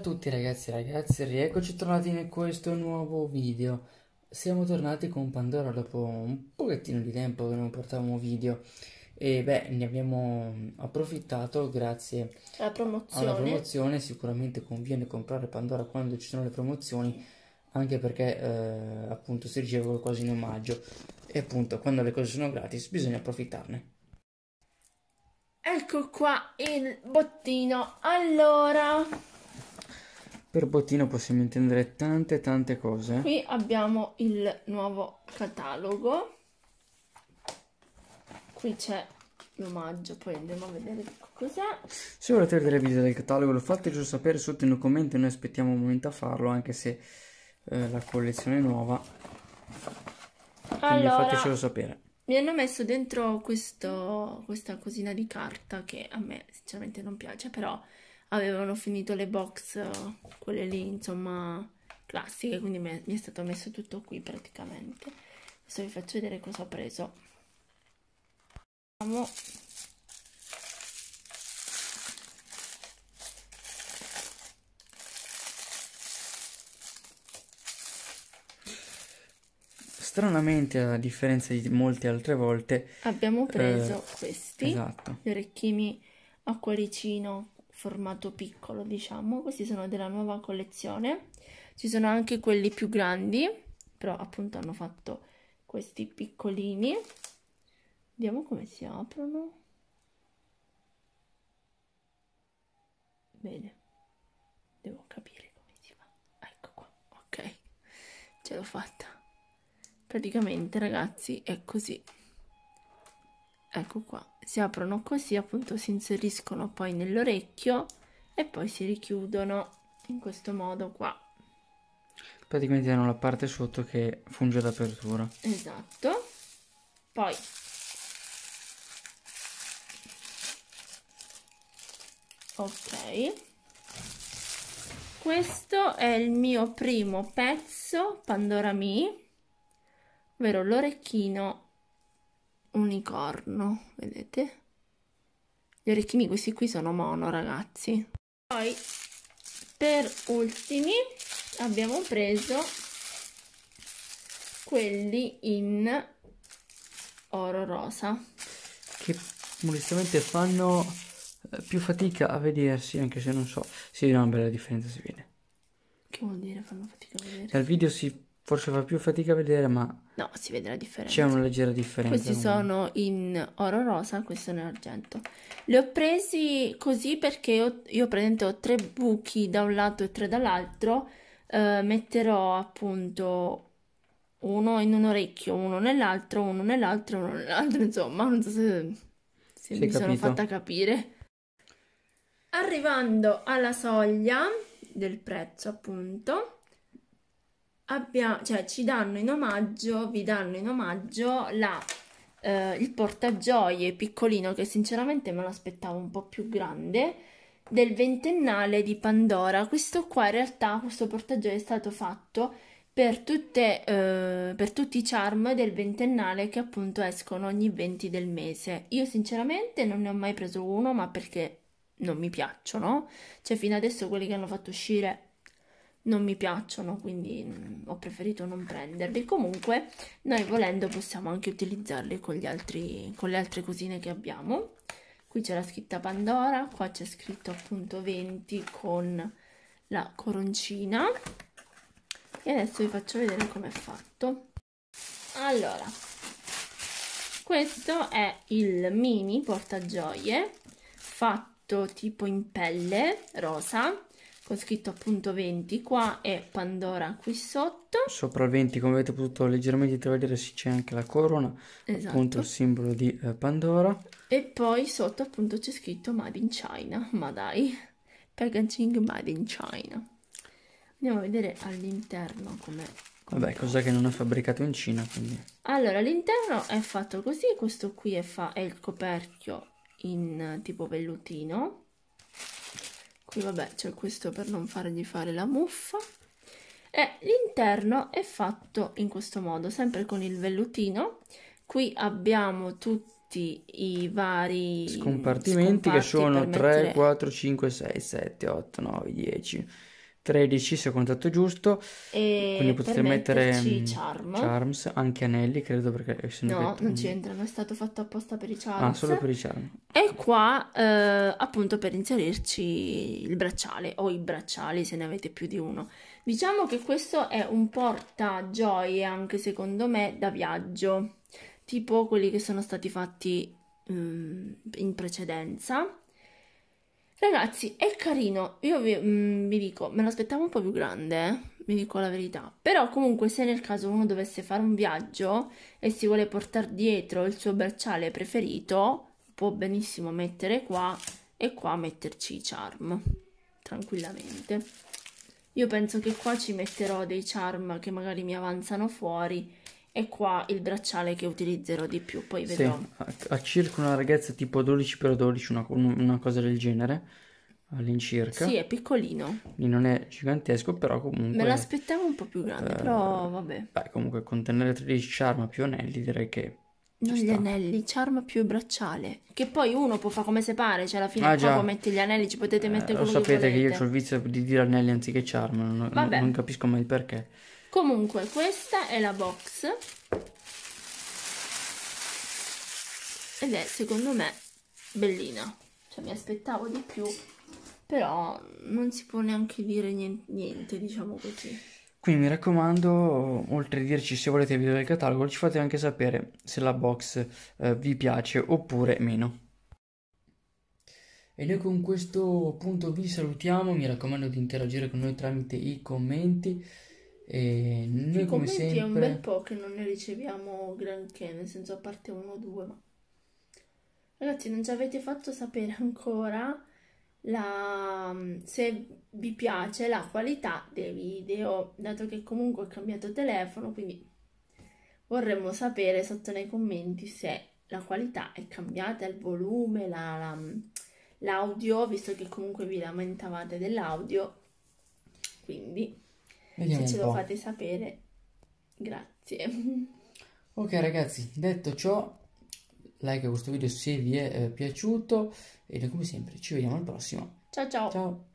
a tutti ragazzi e ragazze, rieccoci tornati in questo nuovo video Siamo tornati con Pandora dopo un pochettino di tempo che non portavamo video E beh, ne abbiamo approfittato grazie promozione. alla promozione Sicuramente conviene comprare Pandora quando ci sono le promozioni Anche perché eh, appunto si riceve quasi in omaggio E appunto quando le cose sono gratis bisogna approfittarne Ecco qua il bottino. Allora, per bottino possiamo intendere tante tante cose. Qui abbiamo il nuovo catalogo. Qui c'è l'omaggio, poi andiamo a vedere cos'è. Se volete vedere il video del catalogo lo fatecelo sapere sotto nei commenti, noi aspettiamo un momento a farlo anche se eh, la collezione è nuova. Quindi fatecelo sapere. Mi hanno messo dentro questo, questa cosina di carta che a me sinceramente non piace, però avevano finito le box, eh, quelle lì insomma classiche, quindi mi è stato messo tutto qui praticamente. Adesso vi faccio vedere cosa ho preso. Vediamo. stranamente a differenza di molte altre volte abbiamo eh, preso eh, questi esatto. gli orecchini a cuoricino formato piccolo, diciamo. Questi sono della nuova collezione. Ci sono anche quelli più grandi, però appunto hanno fatto questi piccolini. Vediamo come si aprono. Bene, devo capire come si fa. Ecco qua, ok, ce l'ho fatta. Praticamente ragazzi è così ecco qua si aprono così appunto si inseriscono poi nell'orecchio e poi si richiudono in questo modo qua praticamente hanno la parte sotto che funge d'apertura esatto poi ok questo è il mio primo pezzo Pandora Mi ovvero l'orecchino unicorno, vedete? Gli orecchini questi qui sono mono, ragazzi. Poi, per ultimi, abbiamo preso quelli in oro rosa. Che modestamente fanno eh, più fatica a vedersi, anche se non so, si vede una bella differenza, si vede. Che vuol dire fanno fatica a vedere? Dal video si Forse fa più fatica a vedere, ma No, si vede la differenza. c'è una leggera differenza. Questi comunque. sono in oro rosa, questi sono in argento. Li ho presi così perché ho- io praticamente ho tre buchi da un lato e tre dall'altro. Eh, metterò appunto uno in un orecchio, uno nell'altro, uno nell'altro, uno nell'altro, insomma, non so se, se Si è mi sono fatta capire. Arrivando alla soglia del prezzo, appunto, abbia, cioè, ci danno in omaggio, vi danno in omaggio la, eh, il portagioie piccolino, che sinceramente me lo aspettavo un po' più grande, del ventennale di Pandora. Questo qua in realtà, questo portagioie è stato fatto per, tutte, eh, per tutti i charm del ventennale che appunto escono ogni 20 del mese. Io sinceramente non ne ho mai preso uno, ma perché non mi piacciono. Cioè fino adesso quelli che hanno fatto uscire non mi piacciono, quindi mm, ho preferito non prenderli. Comunque, noi volendo possiamo anche utilizzarli con, gli altri, con le altre cosine che abbiamo. Qui c'è la scritta Pandora, qua c'è scritto appunto 20 con la coroncina. E adesso vi faccio vedere come è fatto. Allora, questo è il mini portagioie fatto tipo in pelle rosa ho scritto appunto 20 qua e Pandora qui sotto. Sopra il 20, come avete potuto leggermente vedere, sì, c'è anche la corona, esatto. appunto il simbolo di eh, Pandora. E poi sotto appunto c'è scritto Made in China, ma dai, packaging Made in China. Andiamo a vedere all'interno come... Vabbè, cos'è che non è fabbricato in Cina, quindi... Allora, l'interno è fatto così, questo qui è, è il coperchio in tipo vellutino qui vabbè c'è questo per non fargli fare la muffa e l'interno è fatto in questo modo sempre con il vellutino qui abbiamo tutti i vari scompartimenti che sono 3 mettere... 4 5 6 7 8 9 10 13 se ho contato giusto. E quindi potete mettere mm, charm. charms, anche anelli, credo perché eh, se No, metto... non c'entrano, è stato fatto apposta per i charms. Ah, solo per i charm. E qua eh, appunto per inserirci il bracciale o i bracciali se ne avete più di uno. Diciamo che questo è un porta gioie anche secondo me da viaggio, tipo quelli che sono stati fatti mm, in precedenza Ragazzi, è carino. Io vi, mm, vi dico, me lo aspettavo un po' più grande, eh, vi dico la verità. Però comunque se nel caso uno dovesse fare un viaggio e si vuole portare dietro il suo bracciale preferito, può benissimo mettere qua e qua metterci i charm, tranquillamente. Io penso che qua ci metterò dei charm che magari mi avanzano fuori e qua il bracciale che utilizzerò di più, poi vedrò. Sì, a, circa una larghezza tipo 12x12, una, una cosa del genere all'incirca. Sì, è piccolino. Quindi non è gigantesco, però comunque... Me l'aspettavo un po' più grande, eh, però vabbè. Beh, comunque contenere 13 charm più anelli direi che... Non gli sta. anelli, charm più bracciale. Che poi uno può fare come se pare, cioè alla fine ah, qua mette gli anelli, ci potete eh, mettere quello che volete. Lo sapete che io ho il vizio di dire anelli anziché charm, non, non, non capisco mai il perché comunque questa è la box ed è secondo me bellina cioè mi aspettavo di più però non si può neanche dire niente, diciamo così quindi mi raccomando, oltre a dirci se volete il video del catalogo, ci fate anche sapere se la box eh, vi piace oppure meno. E noi con questo punto vi salutiamo, mi raccomando di interagire con noi tramite i commenti e noi I come sempre... è un bel po' che non ne riceviamo granché, nel senso a parte uno o due, ma... Ragazzi, non ci avete fatto sapere ancora la... Mm, se vi piace la qualità dei video, dato che comunque ho cambiato telefono, quindi vorremmo sapere sotto nei commenti se la qualità è cambiata, il volume, la, la, mm, l'audio, visto che comunque vi lamentavate dell'audio, quindi Vediamo se ce lo fate sapere. Grazie. Ok ragazzi, detto ciò, like a questo video se vi è eh, piaciuto e noi come sempre ci vediamo al prossimo. Ciao ciao. Ciao.